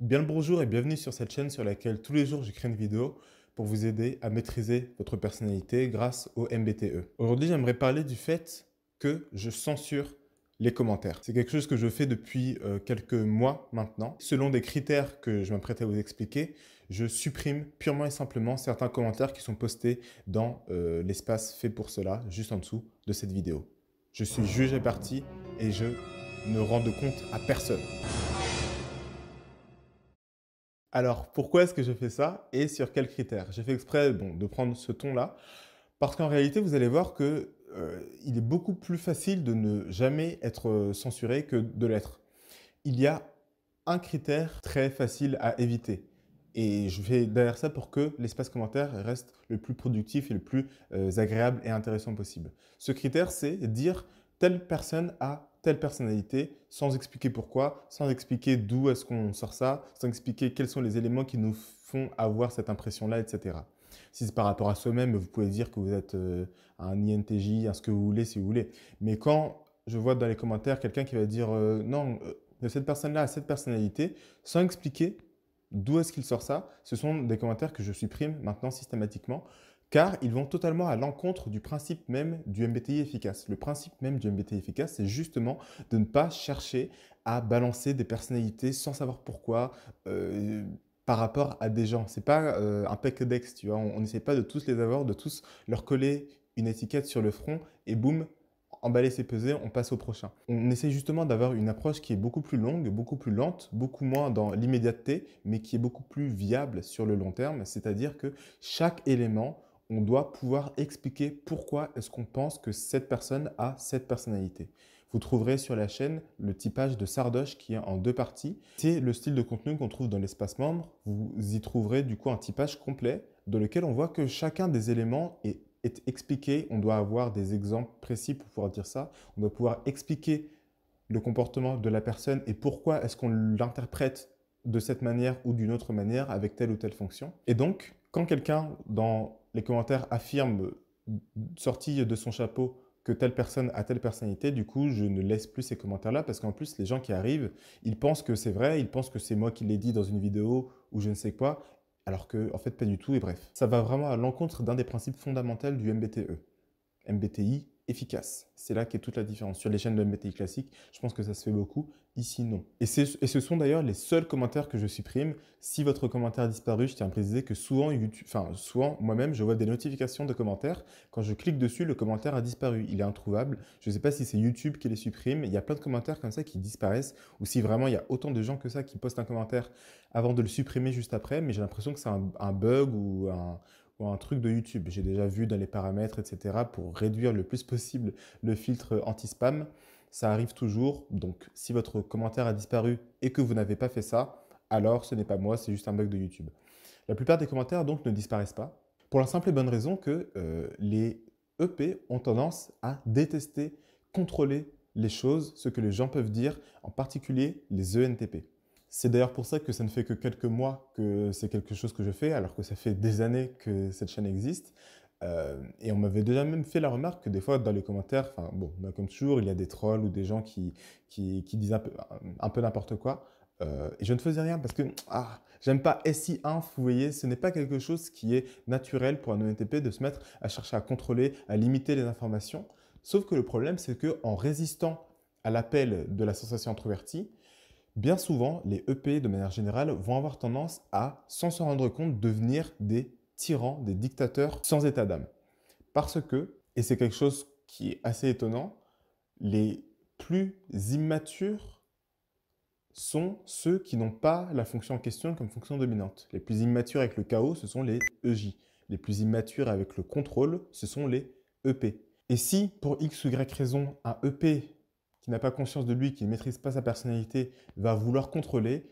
Bien le bonjour et bienvenue sur cette chaîne sur laquelle tous les jours je crée une vidéo pour vous aider à maîtriser votre personnalité grâce au MBTE. Aujourd'hui, j'aimerais parler du fait que je censure les commentaires. C'est quelque chose que je fais depuis euh, quelques mois maintenant. Selon des critères que je m'apprête à vous expliquer, je supprime purement et simplement certains commentaires qui sont postés dans euh, l'espace fait pour cela, juste en dessous de cette vidéo. Je suis juge et parti et je ne rends de compte à personne. Alors, pourquoi est-ce que je fais ça et sur quels critères J'ai fait exprès bon, de prendre ce ton-là, parce qu'en réalité, vous allez voir que euh, il est beaucoup plus facile de ne jamais être euh, censuré que de l'être. Il y a un critère très facile à éviter. Et je vais derrière ça pour que l'espace commentaire reste le plus productif et le plus euh, agréable et intéressant possible. Ce critère, c'est dire telle personne a telle personnalité sans expliquer pourquoi, sans expliquer d'où est-ce qu'on sort ça, sans expliquer quels sont les éléments qui nous font avoir cette impression-là, etc. Si c'est par rapport à soi-même, vous pouvez dire que vous êtes euh, un INTJ, un ce que vous voulez, si vous voulez. Mais quand je vois dans les commentaires quelqu'un qui va dire euh, non, euh, de cette personne-là à cette personnalité, sans expliquer d'où est-ce qu'il sort ça, ce sont des commentaires que je supprime maintenant systématiquement car ils vont totalement à l'encontre du principe même du MBTI efficace. Le principe même du MBTI efficace, c'est justement de ne pas chercher à balancer des personnalités sans savoir pourquoi. Euh, par rapport à des gens. C'est pas euh, un pack tu vois. On n'essaie pas de tous les avoir, de tous leur coller une étiquette sur le front et boum, emballer ses pesées, on passe au prochain. On essaie justement d'avoir une approche qui est beaucoup plus longue, beaucoup plus lente, beaucoup moins dans l'immédiateté, mais qui est beaucoup plus viable sur le long terme. C'est-à-dire que chaque élément on doit pouvoir expliquer pourquoi est-ce qu'on pense que cette personne a cette personnalité. Vous trouverez sur la chaîne le typage de Sardoche qui est en deux parties. C'est le style de contenu qu'on trouve dans l'espace membre. Vous y trouverez du coup un typage complet dans lequel on voit que chacun des éléments est, est expliqué. On doit avoir des exemples précis pour pouvoir dire ça. On doit pouvoir expliquer le comportement de la personne et pourquoi est-ce qu'on l'interprète de cette manière ou d'une autre manière avec telle ou telle fonction. Et donc, quand quelqu'un dans les commentaires affirment, sortis de son chapeau, que telle personne a telle personnalité, du coup, je ne laisse plus ces commentaires-là parce qu'en plus, les gens qui arrivent, ils pensent que c'est vrai, ils pensent que c'est moi qui l'ai dit dans une vidéo ou je ne sais quoi, alors que, en fait, pas du tout, et bref. Ça va vraiment à l'encontre d'un des principes fondamentaux du MBTE. MBTI, efficace. C'est là qu'est toute la différence. Sur les chaînes de métiers classique, je pense que ça se fait beaucoup. Ici, non. Et, ce sont d'ailleurs les seuls commentaires que je supprime. Si votre commentaire a disparu, je tiens à préciser que souvent, YouTube, enfin, moi-même, je vois des notifications de commentaires. Quand je clique dessus, le commentaire a disparu. Il est introuvable. Je ne sais pas si c'est YouTube qui les supprime. Il y a plein de commentaires comme ça qui disparaissent. Ou si vraiment il y a autant de gens que ça qui postent un commentaire avant de le supprimer juste après. Mais j'ai l'impression que c'est un, bug ou un, ou un truc de YouTube. J'ai déjà vu dans les paramètres, etc., pour réduire le plus possible le filtre anti-spam. Ça arrive toujours, donc si votre commentaire a disparu et que vous n'avez pas fait ça, alors ce n'est pas moi, c'est juste un bug de YouTube. La plupart des commentaires donc ne disparaissent pas, pour la simple et bonne raison que euh, les EP ont tendance à détester, contrôler les choses, ce que les gens peuvent dire, en particulier les ENTP. C'est d'ailleurs pour ça que ça ne fait que quelques mois que c'est quelque chose que je fais, alors que ça fait des années que cette chaîne existe. Euh, et on m'avait déjà même fait la remarque que des fois dans les commentaires, enfin bon, bah, comme toujours, il y a des trolls ou des gens qui, qui, disent un peu, n'importe quoi. Euh, et je ne faisais rien parce que ah, j'aime pas SI 1 vous voyez, ce n'est pas quelque chose qui est naturel pour un ONTP de se mettre à chercher à contrôler, à limiter les informations. Sauf que le problème, c'est qu'en résistant à l'appel de la sensation introvertie, Bien souvent, les EP, de manière générale, vont avoir tendance à, sans s'en rendre compte, devenir des tyrans, des dictateurs sans état d'âme. Parce que, et c'est quelque chose qui est assez étonnant, les plus immatures sont ceux qui n'ont pas la fonction en question comme fonction dominante. Les plus immatures avec le chaos, ce sont les EJ. Les plus immatures avec le contrôle, ce sont les EP. Et si, pour X ou Y raison, un EP qui n'a pas conscience de lui, qui ne maîtrise pas sa personnalité, va vouloir contrôler,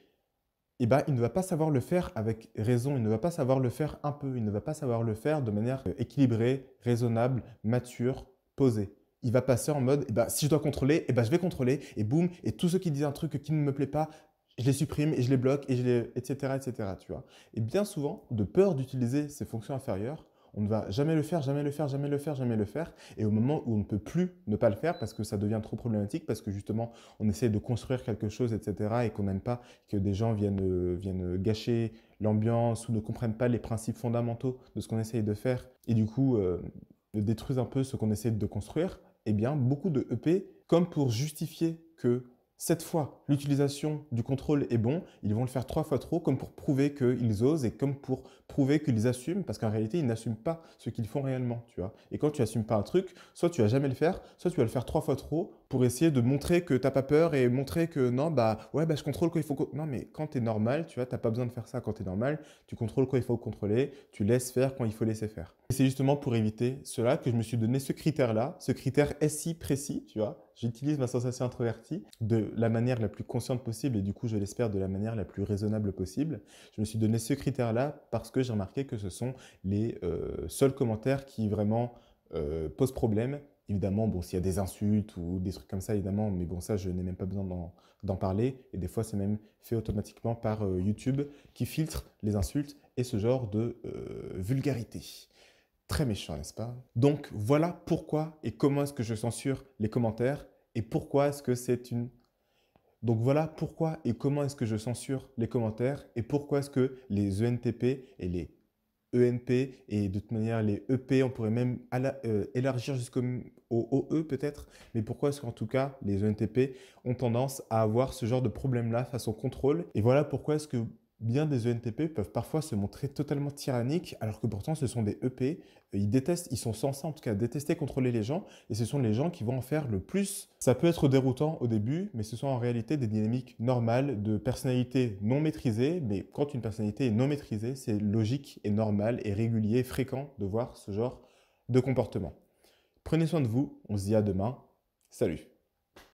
eh ben, il ne va pas savoir le faire avec raison, il ne va pas savoir le faire un peu, il ne va pas savoir le faire de manière euh, équilibrée, raisonnable, mature, posée. Il va passer en mode, eh ben, si je dois contrôler, eh ben, je vais contrôler, et boum, et tous ceux qui disent un truc qui ne me plaît pas, je les supprime et je les bloque, et je les... etc., etc., tu vois. Et bien souvent, de peur d'utiliser ces fonctions inférieures, on ne va jamais le faire, jamais le faire, jamais le faire, jamais le faire. Et au moment où on ne peut plus ne pas le faire parce que ça devient trop problématique, parce que justement on essaie de construire quelque chose, etc. et qu'on n'aime pas que des gens viennent, euh, viennent gâcher l'ambiance ou ne comprennent pas les principes fondamentaux de ce qu'on essaye de faire et du coup euh, détruisent un peu ce qu'on essaie de construire, eh bien beaucoup de EP, comme pour justifier que cette fois l'utilisation du contrôle est bon, ils vont le faire trois fois trop, comme pour prouver qu'ils osent et comme pour prouver qu'ils assument, parce qu'en réalité, ils n'assument pas ce qu'ils font réellement, tu vois. Et quand tu n'assumes pas un truc, soit tu vas jamais le faire, soit tu vas le faire trois fois trop pour essayer de montrer que t'as pas peur et montrer que non, bah ouais, bah je contrôle quand il faut. Non, mais quand tu es normal, tu vois, t'as pas besoin de faire ça quand tu es normal. Tu contrôles quand il faut contrôler, tu laisses faire quand il faut laisser faire. Et c'est justement pour éviter cela que je me suis donné ce critère-là, ce critère SI précis, tu vois. J'utilise ma sensation introvertie de la manière la plus consciente possible et du coup, je l'espère, de la manière la plus raisonnable possible. Je me suis donné ce critère-là parce que j'ai remarqué que ce sont les euh, seuls commentaires qui vraiment euh, posent problème Évidemment, bon, s'il y a des insultes ou des trucs comme ça, évidemment, mais bon, ça, je n'ai même pas besoin d'en parler. Et des fois, c'est même fait automatiquement par euh, YouTube qui filtre les insultes et ce genre de euh, vulgarité. Très méchant, n'est-ce pas Donc, voilà pourquoi et comment est-ce que je censure les commentaires et pourquoi est-ce que c'est une... Donc voilà pourquoi et comment est-ce que je censure les commentaires et pourquoi est-ce que les ENTP et les ENP et de toute manière, les EP, on pourrait même euh, élargir jusqu'au OE peut-être, mais pourquoi est-ce qu'en tout cas les ENTP ont tendance à avoir ce genre de problème-là face au contrôle Et voilà pourquoi est-ce que bien des ENTP peuvent parfois se montrer totalement tyranniques, alors que pourtant ce sont des EP. Euh, ils détestent, ils sont censés en tout cas détester contrôler les gens, et ce sont les gens qui vont en faire le plus. Ça peut être déroutant au début, mais ce sont en réalité des dynamiques normales de personnalité non maîtrisée, mais quand une personnalité est non maîtrisée, c'est logique et normal et régulier, fréquent de voir ce genre de comportement. Prenez soin de vous, on se dit à demain. Salut